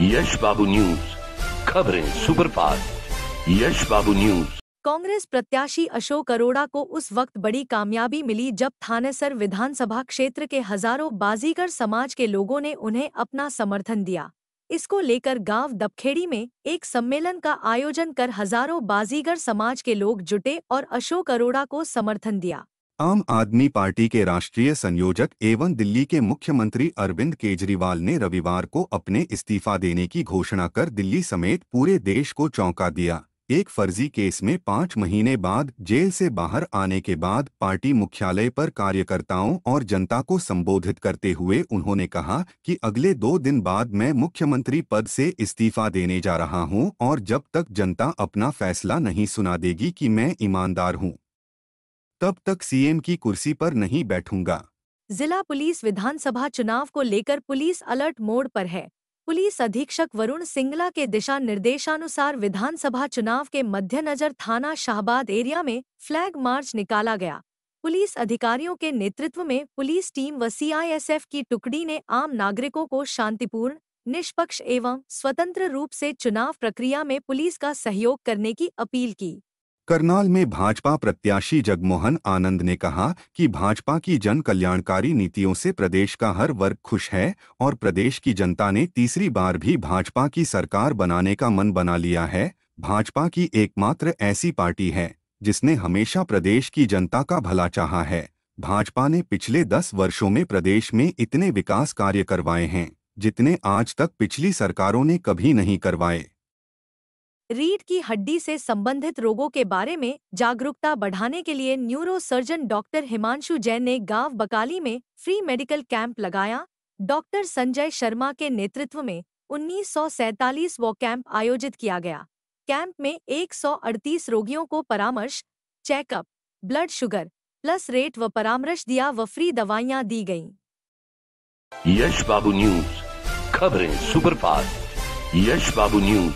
यश Babu news खबरें superfast Yash Babu news Congress प्रत्याशी अशोक अरोड़ा को उस वक्त बड़ी कामयाबी मिली जब थानेसर विधानसभा क्षेत्र के हजारों बाजीगर समाज के लोगों ने उन्हें अपना समर्थन दिया इसको लेकर गांव दबखेड़ी में एक सम्मेलन का आयोजन कर हजारों बाजीगर समाज के लोग जुटे और अशोक अरोड़ा को समर्थन दिया आम आदमी पार्टी के राष्ट्रीय संयोजक एवं दिल्ली के मुख्यमंत्री अरविंद केजरीवाल ने रविवार को अपने इस्तीफा देने की घोषणा कर दिल्ली समेत पूरे देश को चौंका दिया एक फर्जी केस में पाँच महीने बाद जेल से बाहर आने के बाद पार्टी मुख्यालय पर कार्यकर्ताओं और जनता को संबोधित करते हुए उन्होंने कहा कि अगले दो दिन बाद मैं मुख्यमंत्री पद से इस्तीफा देने जा रहा हूं और जब तक जनता अपना फैसला नहीं सुना देगी कि मैं ईमानदार हूं तब तक सीएम की कुर्सी पर नहीं बैठूंगा जिला पुलिस विधानसभा चुनाव को लेकर पुलिस अलर्ट मोड पर है पुलिस अधीक्षक वरुण सिंगला के दिशा निर्देशानुसार विधानसभा चुनाव के मद्देनजर थाना शाहबाद एरिया में फ्लैग मार्च निकाला गया पुलिस अधिकारियों के नेतृत्व में पुलिस टीम व सीआईएसएफ की टुकड़ी ने आम नागरिकों को शांतिपूर्ण निष्पक्ष एवं स्वतंत्र रूप से चुनाव प्रक्रिया में पुलिस का सहयोग करने की अपील की करनाल में भाजपा प्रत्याशी जगमोहन आनंद ने कहा कि भाजपा की जन कल्याणकारी नीतियों से प्रदेश का हर वर्ग खुश है और प्रदेश की जनता ने तीसरी बार भी भाजपा की सरकार बनाने का मन बना लिया है भाजपा की एकमात्र ऐसी पार्टी है जिसने हमेशा प्रदेश की जनता का भला चाहा है भाजपा ने पिछले दस वर्षों में प्रदेश में इतने विकास कार्य करवाए हैं जितने आज तक पिछली सरकारों ने कभी नहीं करवाए रीढ़ की हड्डी से संबंधित रोगों के बारे में जागरूकता बढ़ाने के लिए न्यूरोसर्जन डॉक्टर हिमांशु जैन ने गांव बकाली में फ्री मेडिकल कैंप लगाया डॉक्टर संजय शर्मा के नेतृत्व में उन्नीस वो कैंप आयोजित किया गया कैंप में 138 रोगियों को परामर्श checkup blood sugar pulse rate व परामर्श दिया व फ्री दवाइयाँ दी गयी यश बाबू न्यूज खबरें सुपरफास्ट यश बाबू न्यूज